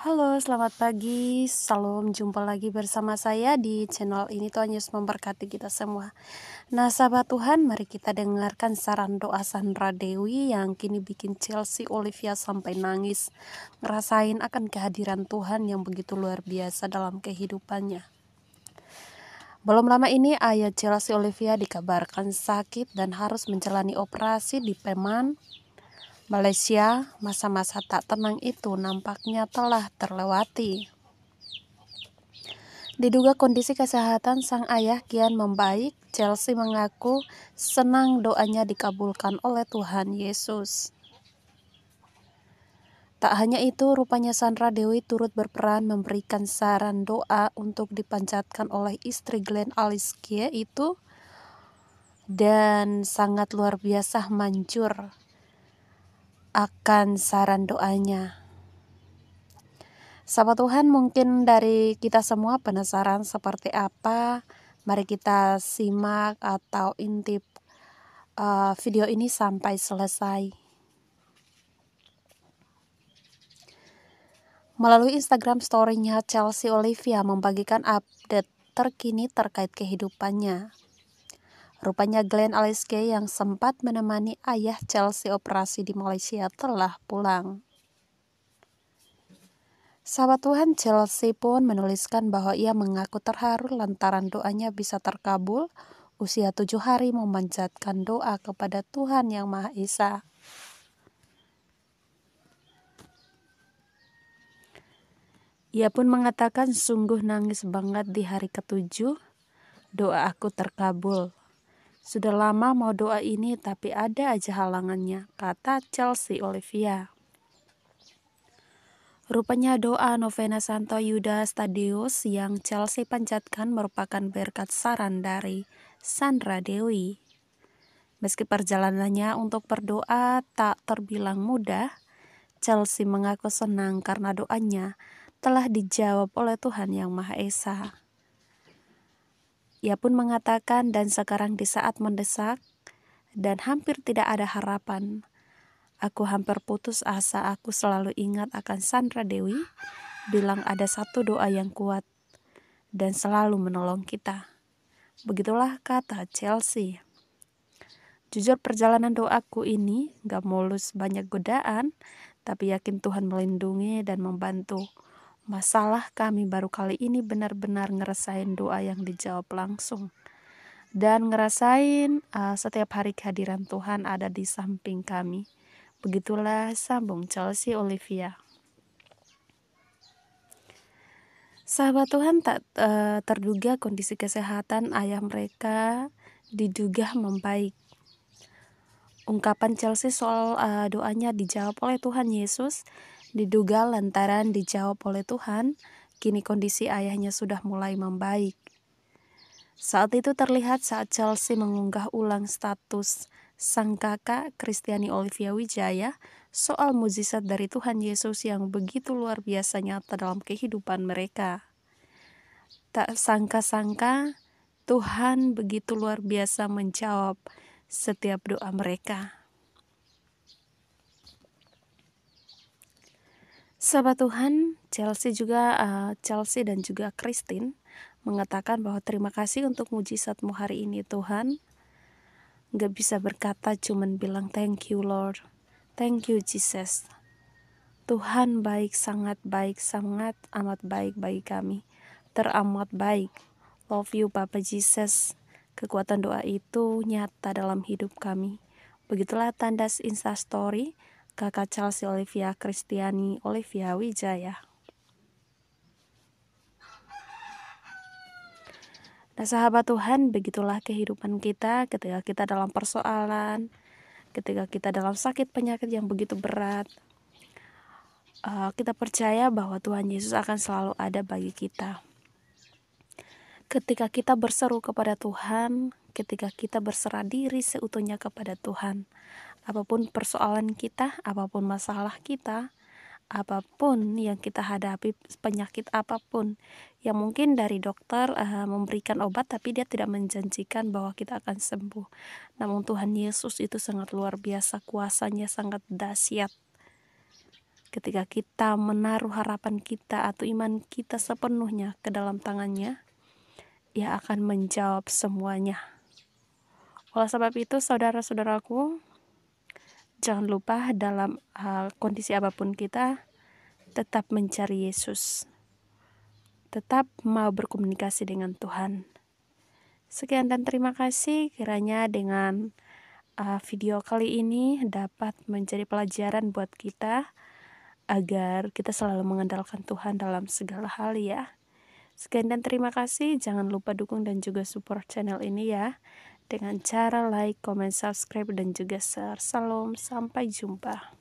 Halo, selamat pagi. Salam jumpa lagi bersama saya di channel ini Tuhan Yesus memberkati kita semua. Nah, sahabat Tuhan, mari kita dengarkan saran doa Sandra Dewi yang kini bikin Chelsea Olivia sampai nangis. Ngerasain akan kehadiran Tuhan yang begitu luar biasa dalam kehidupannya. Belum lama ini ayah Chelsea Olivia dikabarkan sakit dan harus menjalani operasi di Peman, Malaysia, masa-masa tak tenang itu nampaknya telah terlewati. Diduga kondisi kesehatan sang ayah kian membaik, Chelsea mengaku senang doanya dikabulkan oleh Tuhan Yesus. Tak hanya itu, rupanya Sandra Dewi turut berperan memberikan saran doa untuk dipanjatkan oleh istri Glenn Aliskie itu dan sangat luar biasa manjur akan saran doanya. Sahabat Tuhan, mungkin dari kita semua penasaran seperti apa. Mari kita simak atau intip uh, video ini sampai selesai. Melalui Instagram story-nya, Chelsea Olivia membagikan update terkini terkait kehidupannya. Rupanya Glenn Aliske yang sempat menemani ayah Chelsea operasi di Malaysia telah pulang. Sahabat Tuhan Chelsea pun menuliskan bahwa ia mengaku terharu lantaran doanya bisa terkabul usia tujuh hari memanjatkan doa kepada Tuhan Yang Maha Esa. Ia pun mengatakan sungguh nangis banget di hari ketujuh, doa aku terkabul. Sudah lama mau doa ini tapi ada aja halangannya, kata Chelsea Olivia. Rupanya doa novena Santo Yuda Stadius yang Chelsea panjatkan merupakan berkat saran dari Sandra Dewi. Meski perjalanannya untuk berdoa tak terbilang mudah, Chelsea mengaku senang karena doanya telah dijawab oleh Tuhan Yang Maha Esa. Ia pun mengatakan, "Dan sekarang di saat mendesak dan hampir tidak ada harapan, aku hampir putus asa. Aku selalu ingat akan Sandra Dewi, bilang ada satu doa yang kuat dan selalu menolong kita." Begitulah kata Chelsea. Jujur perjalanan doaku ini gak mulus banyak godaan, tapi yakin Tuhan melindungi dan membantu. Masalah kami baru kali ini benar-benar ngerasain doa yang dijawab langsung. Dan ngerasain uh, setiap hari kehadiran Tuhan ada di samping kami. Begitulah sambung Chelsea Olivia. Sahabat Tuhan tak uh, terduga kondisi kesehatan ayah mereka diduga membaik. Ungkapan Chelsea soal uh, doanya dijawab oleh Tuhan Yesus Diduga lantaran dijawab oleh Tuhan, kini kondisi ayahnya sudah mulai membaik. Saat itu terlihat saat Chelsea mengunggah ulang status sang kakak Kristiani Olivia Wijaya soal mujizat dari Tuhan Yesus yang begitu luar biasa nyata dalam kehidupan mereka. Tak sangka-sangka Tuhan begitu luar biasa menjawab setiap doa mereka. Sahabat Tuhan, Chelsea juga uh, Chelsea dan juga Christine mengatakan bahwa terima kasih untuk mujizatmu hari ini Tuhan. Gak bisa berkata cuman bilang thank you Lord, thank you Jesus. Tuhan baik, sangat baik, sangat amat baik bagi kami. Teramat baik. Love you Papa Jesus. Kekuatan doa itu nyata dalam hidup kami. Begitulah tanda instastory story kakak Chelsea Olivia Kristiani Olivia Wijaya. Nah sahabat Tuhan begitulah kehidupan kita ketika kita dalam persoalan, ketika kita dalam sakit penyakit yang begitu berat. Eh, kita percaya bahwa Tuhan Yesus akan selalu ada bagi kita. Ketika kita berseru kepada Tuhan, ketika kita berserah diri seutuhnya kepada Tuhan, apapun persoalan kita, apapun masalah kita, apapun yang kita hadapi, penyakit apapun yang mungkin dari dokter uh, memberikan obat, tapi dia tidak menjanjikan bahwa kita akan sembuh. Namun, Tuhan Yesus itu sangat luar biasa, kuasanya sangat dahsyat. Ketika kita menaruh harapan kita atau iman kita sepenuhnya ke dalam tangannya, ia akan menjawab semuanya. Oleh sebab itu, saudara-saudaraku, jangan lupa dalam uh, kondisi apapun kita tetap mencari Yesus. Tetap mau berkomunikasi dengan Tuhan. Sekian dan terima kasih kiranya dengan uh, video kali ini dapat menjadi pelajaran buat kita agar kita selalu mengandalkan Tuhan dalam segala hal ya. Sekian dan terima kasih. Jangan lupa dukung dan juga support channel ini ya dengan cara like, comment, subscribe, dan juga share. Salam, sampai jumpa.